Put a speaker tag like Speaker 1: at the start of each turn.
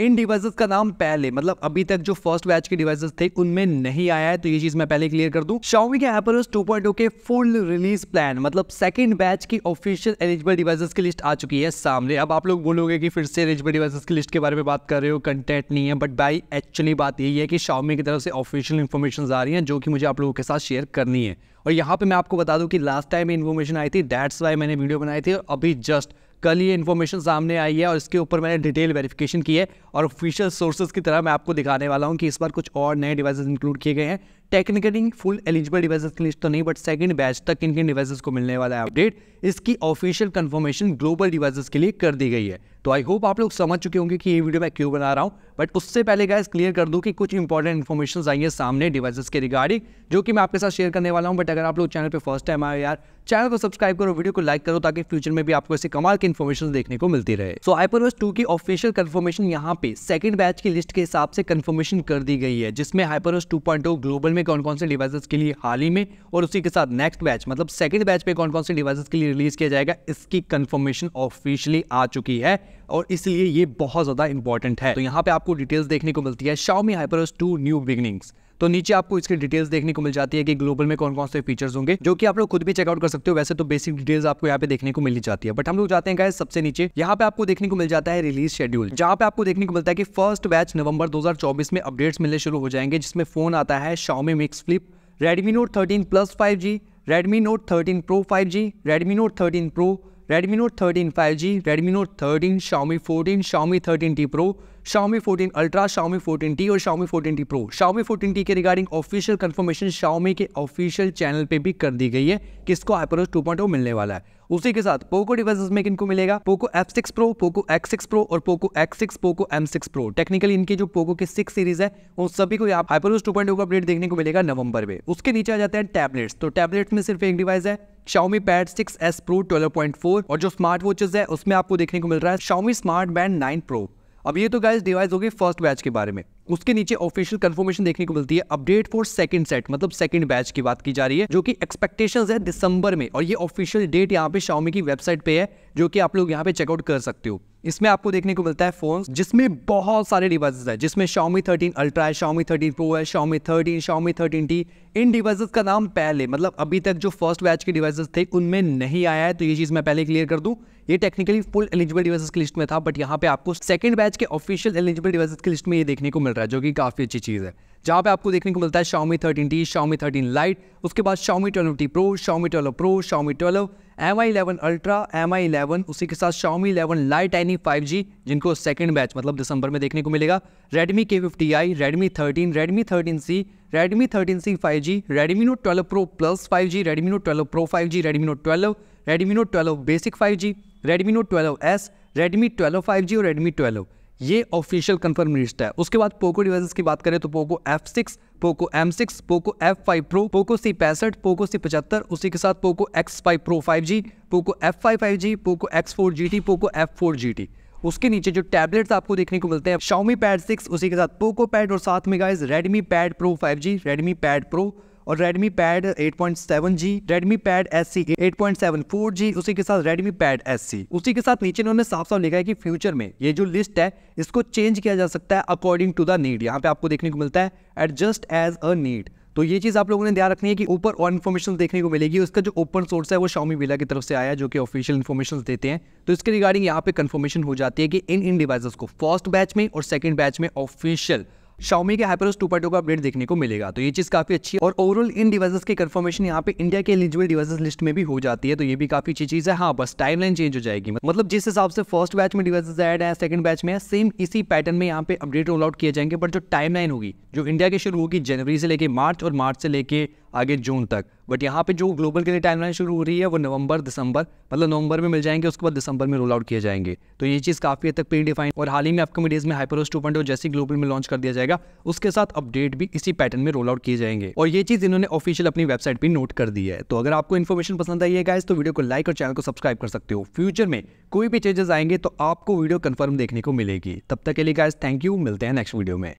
Speaker 1: इन devices का नाम पहले मतलब अभी तक जो फर्स्ट बैच के डिवाइसेस थे उनमें नहीं आया है तो ये चीज मैं पहले क्लियर कर दूं Xiaomi के टू पॉइंट oh के फुल रिलीज प्लान मतलब सेकंड बैच की ऑफिशियल एलिजिबल डिवाइसेस की लिस्ट आ चुकी है सामने अब आप लोग बोलोगे कि फिर से एलिजिबल डिवाइसेस की लिस्ट के बारे में बात कर रहे हो कंटेंट नहीं है बट बाई एक्चुअली बात यही है कि Xiaomi की तरफ से ऑफिशियल इन्फॉर्मेशन आ रही है जो कि मुझे आप लोगों के साथ शेयर करनी है और यहाँ पे मैं आपको बता दूँ कि लास्ट टाइम ये इन्फॉर्मेशन आई थी दैट्स वाई मैंने वीडियो बनाई थी और अभी जस्ट कल ये इन्फॉर्मेशन सामने आई है और इसके ऊपर मैंने डिटेल वेरिफिकेशन की है और ऑफिशियल सोर्सेज की तरह मैं आपको दिखाने वाला हूँ कि इस बार कुछ और नए डिवाइसेज इंक्लूड किए गए हैं टेक्निकली फुल एलिजिबल डिवाइसेज की लिस्ट तो नहीं बट सेकंड बैच तक इनके डिवाइसेज को मिलने वाला है अपडेट इसकी ऑफिशियल कन्फर्मेशन ग्लोबल डिवाइसेज के लिए कर दी गई है तो आई होप आप लोग समझ चुके होंगे कि ये वीडियो मैं क्यों बना रहा हूँ बट उससे पहले गाइज क्लियर कर दूँ कि कुछ इंपॉर्टेंट इन्फॉर्मेशन आई है सामने डिवाइसेस के रिगार्डिंग जो कि मैं आपके साथ शेयर करने वाला हूँ बट अगर आप लोग चैनल पर फर्स्ट टाइम आए यार चैनल को सब्सक्राइब करो वीडियो को लाइक करो ताकि फ्यूचर में भी आपको ऐसे कमाल की इन्फॉर्मेशन देखने को मिलती रहे सो आईपोनोस टू की ऑफिशियल कन्फर्मेशन यहाँ पे सेकंड बैच की लिस्ट के हिसाब से कन्फर्मेशन कर दी गई है जिसमें हाइपरोस 2.0 ग्लोबल में कौन कौन से डिवाइसेस के लिए हाल ही में और उसी के साथ नेक्स्ट बैच मतलब सेकंड बैच पे कौन कौन से डिवाइसेस के लिए रिलीज किया जाएगा इसकी कन्फर्मेशन ऑफिशियली आ चुकी है और इसलिए ये बहुत ज़्यादा इंपॉर्टेंट है तो यहाँ पे आपको डिटेल्स देखने को मिलती है Xiaomi HyperOS two new beginnings तो नीचे आपको इसके डिटेल्स देखने को मिल जाती है कि ग्लोबल में कौन कौन से फीचर्स होंगे जो कि आप लोग खुद भी चेकआउट कर सकते हो वैसे तो बेसिक डिटेल्स आपको यहाँ पे देखने को मिली जाती है बट हम लोग जाते हैं गाइस सबसे नीचे यहाँ पे आपको देखने को मिल जाता है रिलीज शेड्यूल जहाँ पे आपको देखने को मिलता है कि फर्स्ट बैच नवंबर 2024 में अपडेट्स मिलने शुरू हो जाएंगे जिसमें फोन आता है Xiaomi Mix Flip Redmi Note thirteen plus five G Redmi Note thirteen Pro five G Redmi Note thirteen Pro Redmi Note 13 5G, Redmi Note 13, Xiaomi 14, Xiaomi 13T Pro, Xiaomi 14 Ultra, Xiaomi 14T और Xiaomi 14T Pro. Xiaomi 14T के regarding official confirmation Xiaomi के official channel पे भी कर दी गई है कि इसको अप्रोच 2.0 मिलने वाला है उसी के साथ पोको डिवाइसेस में इनको मिलेगा Poco F six Pro Poco X six Pro और Poco X six Poco M six Pro technically इनके जो पोको के सिक्स सीरीज है उन सभी को आप हाइपरवेस टू पॉइंट अपडेट देखने को मिलेगा नवंबर में उसके नीचे आ जाते हैं टैबलेट्स तो टैबलेट्स में सिर्फ एक डिवाइस है Xiaomi Pad 6s Pro 12.4 और जो स्मार्ट वॉचेस है उसमें आपको देखने को मिल रहा है Xiaomi Smart Band 9 Pro अब ये तो गाइज डिवाइस होगी फर्स्ट बैच के बारे में उसके नीचे ऑफिशियल कंफर्मेशन देखने को मिलती है अपडेट फॉर सेकंड सेट मतलब सेकंड बैच की बात की जा रही है जो कि एक्सपेक्टेशन है दिसंबर में और ये ऑफिशियल डेट यहाँ पे शाओमी की वेबसाइट पे है जो कि आप लोग यहाँ पे चेकआउट कर सकते हो इसमें आपको देखने को मिलता है फोन जिसमें बहुत सारे डिवाइसेस है जिसमें Xiaomi थर्टीन अल्ट्रा है Xiaomi थर्टीन प्रो है थर्टीन 13 थर्टीन टी इन डिवाइसेस का नाम पहले मतलब अभी तक जो फर्स्ट बैच के डिवाइसेस थे उनमें नहीं आया है तो ये चीज़ मैं पहले क्लियर कर दूँ ये टेक्निकली फुल एलिजिबल डिवाइसेस की लिस्ट में था बट यहाँ पे आपको सेकंड बैच के ऑफिशियल एलिजिबल डिवाइसेस की लिस्ट में ये देखने को मिल रहा है जो कि काफी अच्छी चीज है जहाँ पे आपको देखने को मिलता है Xiaomi thirteen T Xiaomi thirteen Lite उसके बाद Xiaomi twelve T Pro Xiaomi twelve Pro Xiaomi twelve Mi eleven Ultra Mi eleven उसी के साथ Xiaomi eleven Lite N E five G जिनको सेकंड बैच मतलब दिसंबर में देखने को मिलेगा Redmi K fifty i Redmi thirteen Redmi thirteen C Redmi thirteen C five G Redmi note twelve pro plus five G Redmi note twelve pro five G Redmi note twelve Redmi note twelve basic five G Redmi note twelve S Redmi twelve five G और Redmi twelve ये official confirm list है उसके बाद Poco devices की बात करें तो Poco F six Poco M six Poco F five pro Poco C पैंसठ पोको सी पचहत्तर उसी के साथ Poco X five pro five G Poco F five five G Poco X four G T Poco F four G T उसके नीचे जो tablets आपको देखने को मिलते हैं शाओमी पैड सिक्स उसी के साथ पोको पैड और साथ में guys Redmi pad pro five G Redmi pad pro और Redmi Pad 8.7G, Redmi Pad SE 8.7 4G उसी के साथ Redmi Pad SE उसी के साथ नीचे उन्होंने साफ साफ लिखा है कि फ्यूचर में ये जो लिस्ट है इसको चेंज किया जा सकता है अकॉर्डिंग टू द नीड यहाँ पे आपको देखने को मिलता है at just as a need तो ये चीज़ आप लोगों ने ध्यान रखनी है कि ऊपर और इन्फॉर्मेशन देखने को मिलेगी उसका जो ओपन सोर्स है वो शामी विला की तरफ से आया जो कि ऑफिशियल इन्फॉर्मेशन देते हैं तो इसके रिगार्डिंग यहाँ पे कंफर्मेशन हो जाती है कि इन इन डिवाइसेस को फर्स्ट बैच में और सेकंड बैच में ऑफिशियल शाउमी के हाइपरस टू oh का अपडेट देखने को मिलेगा तो ये चीज काफी अच्छी है और ओवरऑल इन डिवाइसेस की कंफर्मेशन यहाँ पे इंडिया के एलिजिबल डिवाइसेस लिस्ट में भी हो जाती है तो ये भी काफी अच्छी चीज है हाँ बस टाइमलाइन चेंज हो जाएगी मतलब जिस हिसाब से फर्स्ट बैच में डिवाइस एड है सेकंड बैच में है सेम इसी पैटर्न में यहाँ पे अपडेट रोल आउट किए जाएंगे बट जो टाइमलाइन होगी जो इंडिया की शुरू होगी जनवरी से लेके मार्च और मार्च से लेके आगे जून तक बट यहाँ पे जो ग्लोबल के लिए टाइमलाइन शुरू हो रही है वो नवंबर दिसंबर मतलब नवंबर में मिल जाएंगे उसके बाद दिसंबर में रोल आउट किए जाएंगे तो ये चीज़ काफ़ी हद तक प्री डिफाइन और हाल ही में आपको डेज में हाइपरोस टू पॉइंट जैसे ग्लोबल में लॉन्च कर दिया जाएगा उसके साथ अपडेट भी इसी पैटर्न में रोल आउट किए जाएंगे और ये चीज़ इन्होंने ऑफिशियल अपनी वेबसाइट पर नोट कर दी है तो अगर आपको इन्फॉर्मेशन पसंद आई है गाइज तो वीडियो को लाइक और चैनल को सब्सक्राइब कर सकते हो फ्यूचर में कोई भी चेंजेस आएंगे तो आपको वीडियो कन्फर्म देखने को मिलेगी तब तक के लिए गाइज थैंक यू मिलते हैं नेक्स्ट वीडियो में